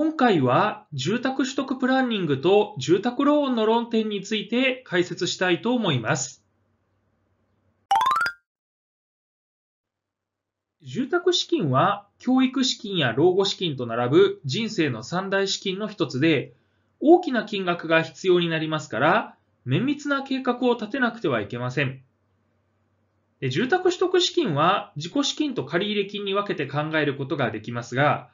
今回は住宅取得プランニングと住宅ローンの論点について解説したいと思います。住宅資金は教育資金や老後資金と並ぶ人生の三大資金の一つで大きな金額が必要になりますから綿密な計画を立てなくてはいけません。住宅取得資金は自己資金と借入金に分けて考えることができますが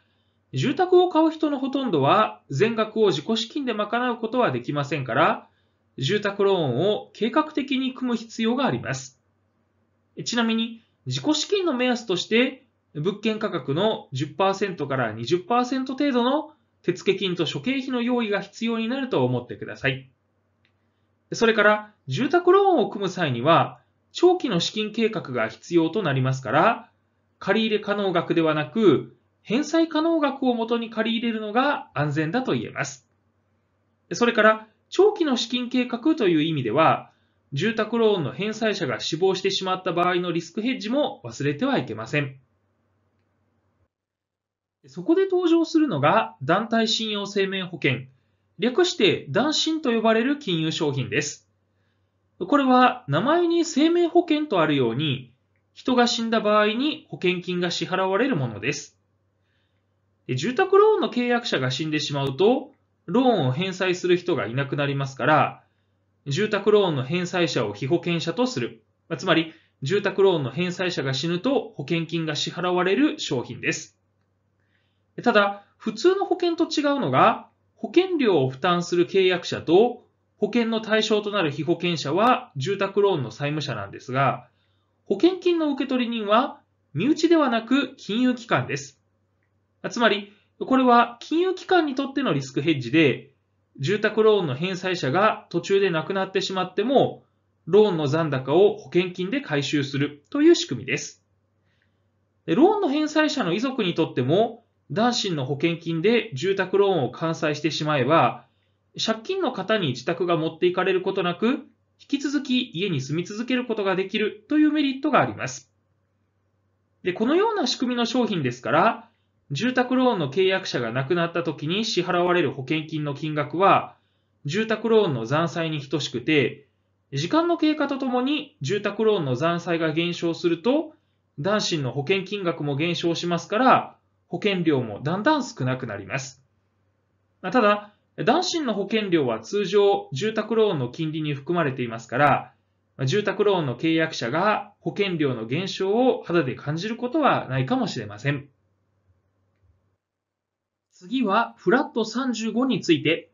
住宅を買う人のほとんどは全額を自己資金で賄うことはできませんから、住宅ローンを計画的に組む必要があります。ちなみに、自己資金の目安として、物件価格の10%から20%程度の手付金と諸経費の用意が必要になると思ってください。それから、住宅ローンを組む際には、長期の資金計画が必要となりますから、借入可能額ではなく、返済可能額をもとに借り入れるのが安全だと言えます。それから、長期の資金計画という意味では、住宅ローンの返済者が死亡してしまった場合のリスクヘッジも忘れてはいけません。そこで登場するのが団体信用生命保険、略して団信と呼ばれる金融商品です。これは名前に生命保険とあるように、人が死んだ場合に保険金が支払われるものです。住宅ローンの契約者が死んでしまうと、ローンを返済する人がいなくなりますから、住宅ローンの返済者を被保険者とする。つまり、住宅ローンの返済者が死ぬと保険金が支払われる商品です。ただ、普通の保険と違うのが、保険料を負担する契約者と保険の対象となる被保険者は住宅ローンの債務者なんですが、保険金の受取人は身内ではなく金融機関です。つまり、これは金融機関にとってのリスクヘッジで、住宅ローンの返済者が途中で亡くなってしまっても、ローンの残高を保険金で回収するという仕組みです。ローンの返済者の遺族にとっても、男子の保険金で住宅ローンを完済してしまえば、借金の方に自宅が持っていかれることなく、引き続き家に住み続けることができるというメリットがあります。でこのような仕組みの商品ですから、住宅ローンの契約者が亡くなった時に支払われる保険金の金額は、住宅ローンの残債に等しくて、時間の経過とともに住宅ローンの残債が減少すると、男子の保険金額も減少しますから、保険料もだんだん少なくなります。ただ、男子の保険料は通常住宅ローンの金利に含まれていますから、住宅ローンの契約者が保険料の減少を肌で感じることはないかもしれません。次はフラット35について。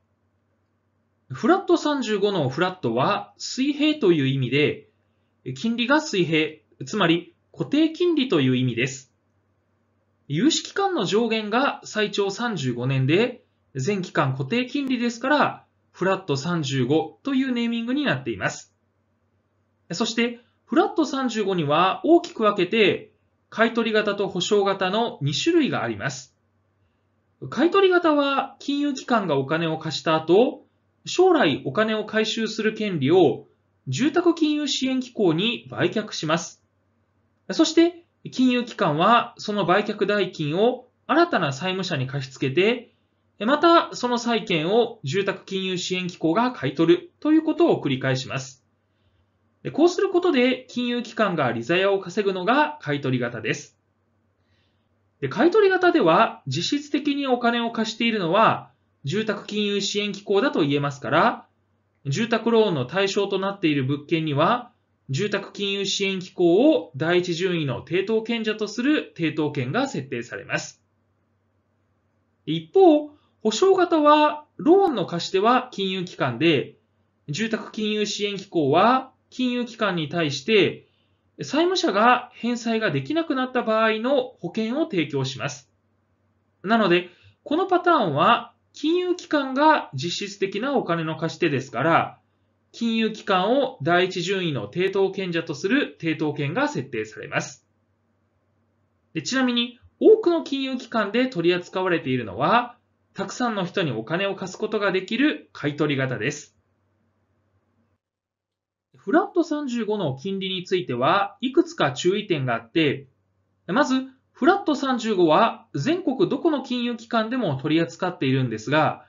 フラット35のフラットは水平という意味で、金利が水平、つまり固定金利という意味です。融資期間の上限が最長35年で、全期間固定金利ですから、フラット35というネーミングになっています。そして、フラット35には大きく分けて、買取型と保証型の2種類があります。買取型は金融機関がお金を貸した後、将来お金を回収する権利を住宅金融支援機構に売却します。そして、金融機関はその売却代金を新たな債務者に貸し付けて、またその債権を住宅金融支援機構が買い取るということを繰り返します。こうすることで金融機関が利ざやを稼ぐのが買取型です。で、買取型では実質的にお金を貸しているのは住宅金融支援機構だと言えますから、住宅ローンの対象となっている物件には、住宅金融支援機構を第一順位の抵当権者とする抵当権が設定されます。一方、保証型はローンの貸し手は金融機関で、住宅金融支援機構は金融機関に対して債務者が返済ができなくなった場合の保険を提供します。なので、このパターンは金融機関が実質的なお金の貸し手ですから、金融機関を第一順位の抵当権者とする抵当権が設定されます。でちなみに、多くの金融機関で取り扱われているのは、たくさんの人にお金を貸すことができる買取型です。フラット35の金利についてはいくつか注意点があって、まず、フラット35は全国どこの金融機関でも取り扱っているんですが、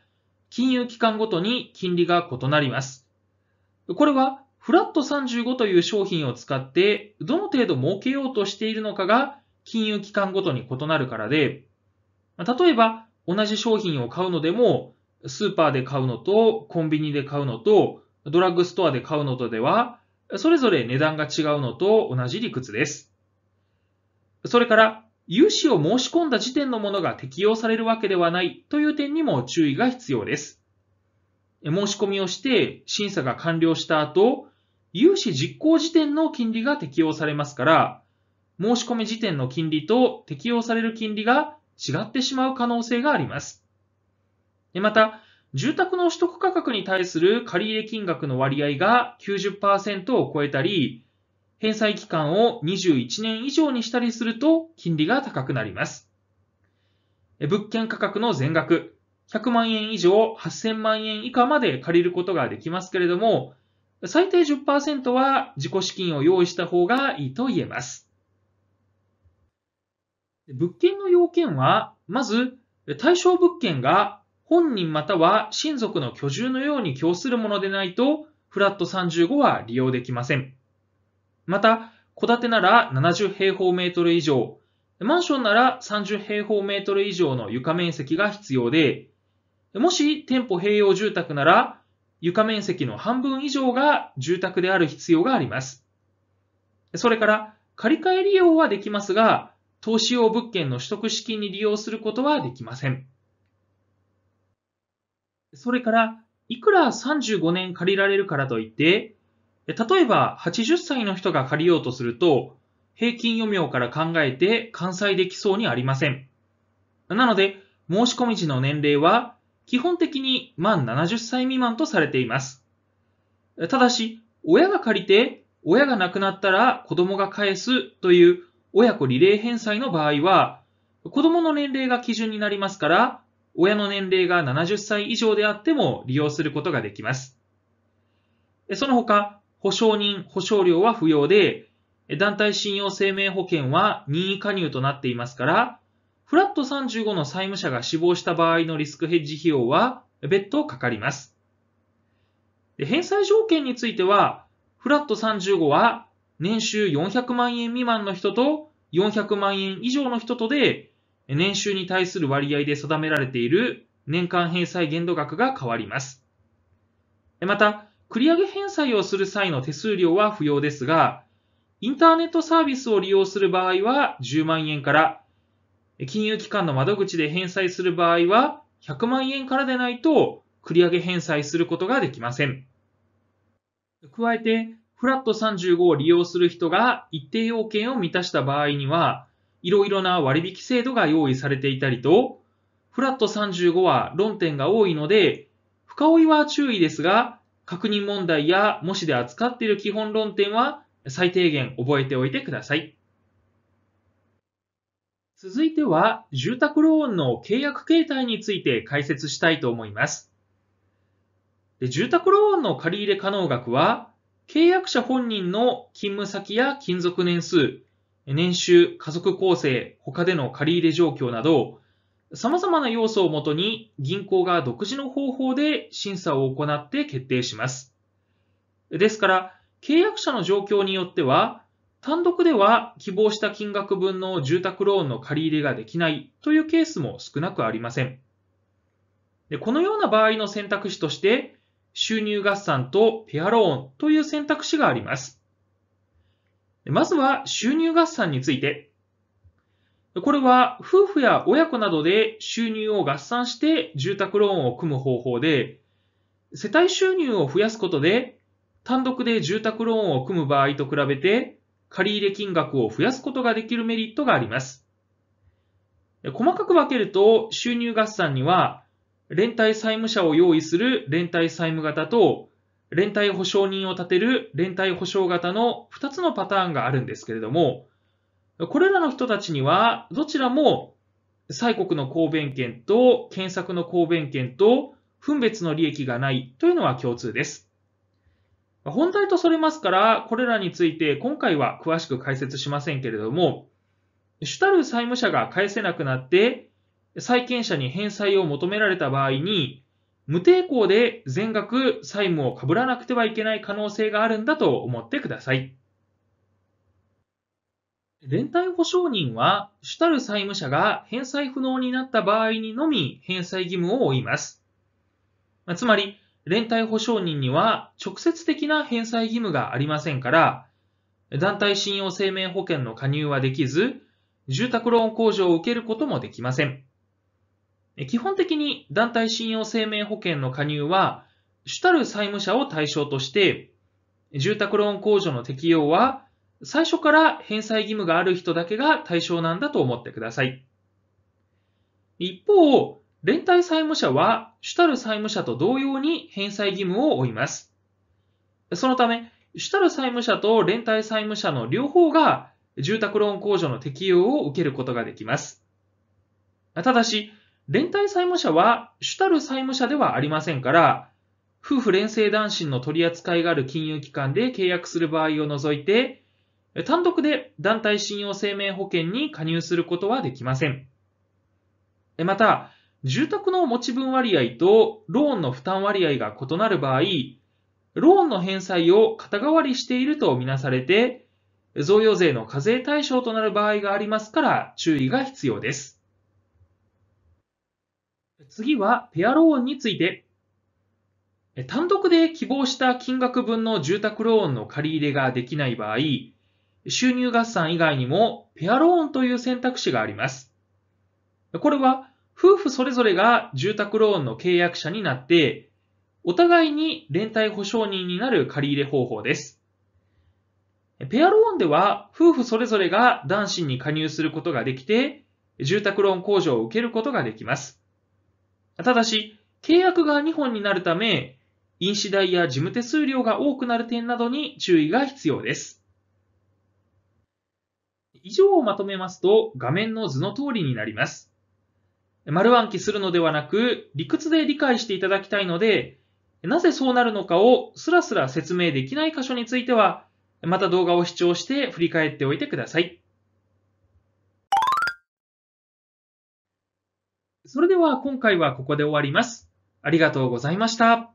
金融機関ごとに金利が異なります。これはフラット35という商品を使ってどの程度儲けようとしているのかが金融機関ごとに異なるからで、例えば同じ商品を買うのでもスーパーで買うのとコンビニで買うのとドラッグストアで買うのとでは、それぞれ値段が違うのと同じ理屈です。それから、融資を申し込んだ時点のものが適用されるわけではないという点にも注意が必要です。申し込みをして審査が完了した後、融資実行時点の金利が適用されますから、申し込み時点の金利と適用される金利が違ってしまう可能性があります。また、住宅の取得価格に対する借入金額の割合が90%を超えたり、返済期間を21年以上にしたりすると金利が高くなります。物件価格の全額、100万円以上8000万円以下まで借りることができますけれども、最低10%は自己資金を用意した方がいいと言えます。物件の要件は、まず、対象物件が本人または親族の居住のように供するものでないと、フラット35は利用できません。また、戸建てなら70平方メートル以上、マンションなら30平方メートル以上の床面積が必要で、もし店舗併用住宅なら床面積の半分以上が住宅である必要があります。それから借り換え利用はできますが、投資用物件の取得資金に利用することはできません。それから、いくら35年借りられるからといって、例えば80歳の人が借りようとすると、平均余命から考えて完済できそうにありません。なので、申し込み時の年齢は、基本的に満70歳未満とされています。ただし、親が借りて、親が亡くなったら子供が返すという親子リレー返済の場合は、子供の年齢が基準になりますから、親の年齢が70歳以上であっても利用することができます。その他、保証人、保証料は不要で、団体信用生命保険は任意加入となっていますから、フラット35の債務者が死亡した場合のリスクヘッジ費用は別途かかります。返済条件については、フラット35は年収400万円未満の人と400万円以上の人とで年収に対する割合で定められている年間返済限度額が変わります。また、繰り上げ返済をする際の手数料は不要ですが、インターネットサービスを利用する場合は10万円から、金融機関の窓口で返済する場合は100万円からでないと繰り上げ返済することができません。加えて、フラット35を利用する人が一定要件を満たした場合には、いろいろな割引制度が用意されていたりと、フラット35は論点が多いので、深追いは注意ですが、確認問題や模試で扱っている基本論点は最低限覚えておいてください。続いては、住宅ローンの契約形態について解説したいと思います。で住宅ローンの借入可能額は、契約者本人の勤務先や勤続年数、年収、家族構成、他での借入状況など、様々な要素をもとに銀行が独自の方法で審査を行って決定します。ですから、契約者の状況によっては、単独では希望した金額分の住宅ローンの借り入れができないというケースも少なくありません。でこのような場合の選択肢として、収入合算とペアローンという選択肢があります。まずは収入合算について。これは夫婦や親子などで収入を合算して住宅ローンを組む方法で、世帯収入を増やすことで単独で住宅ローンを組む場合と比べて借入金額を増やすことができるメリットがあります。細かく分けると収入合算には連帯債務者を用意する連帯債務型と連帯保証人を立てる連帯保証型の2つのパターンがあるんですけれども、これらの人たちには、どちらも、西国の公弁権と検索の公弁権と分別の利益がないというのは共通です。本題とそれますから、これらについて今回は詳しく解説しませんけれども、主たる債務者が返せなくなって、債権者に返済を求められた場合に、無抵抗で全額債務をかぶらなくてはいけない可能性があるんだと思ってください。連帯保証人は主たる債務者が返済不能になった場合にのみ返済義務を負います。つまり、連帯保証人には直接的な返済義務がありませんから、団体信用生命保険の加入はできず、住宅ローン控除を受けることもできません。基本的に団体信用生命保険の加入は、主たる債務者を対象として、住宅ローン控除の適用は、最初から返済義務がある人だけが対象なんだと思ってください。一方、連帯債務者は主たる債務者と同様に返済義務を負います。そのため、主たる債務者と連帯債務者の両方が住宅ローン控除の適用を受けることができます。ただし、連帯債務者は主たる債務者ではありませんから、夫婦連成男子の取り扱いがある金融機関で契約する場合を除いて、単独で団体信用生命保険に加入することはできません。また、住宅の持ち分割合とローンの負担割合が異なる場合、ローンの返済を肩代わりしているとみなされて、贈与税の課税対象となる場合がありますから注意が必要です。次はペアローンについて。単独で希望した金額分の住宅ローンの借り入れができない場合、収入合算以外にもペアローンという選択肢があります。これは夫婦それぞれが住宅ローンの契約者になって、お互いに連帯保証人になる借り入れ方法です。ペアローンでは夫婦それぞれが男子に加入することができて、住宅ローン控除を受けることができます。ただし、契約が2本になるため、印紙代や事務手数料が多くなる点などに注意が必要です。以上をまとめますと、画面の図の通りになります。丸暗記するのではなく、理屈で理解していただきたいので、なぜそうなるのかをスラスラ説明できない箇所については、また動画を視聴して振り返っておいてください。それでは今回はここで終わります。ありがとうございました。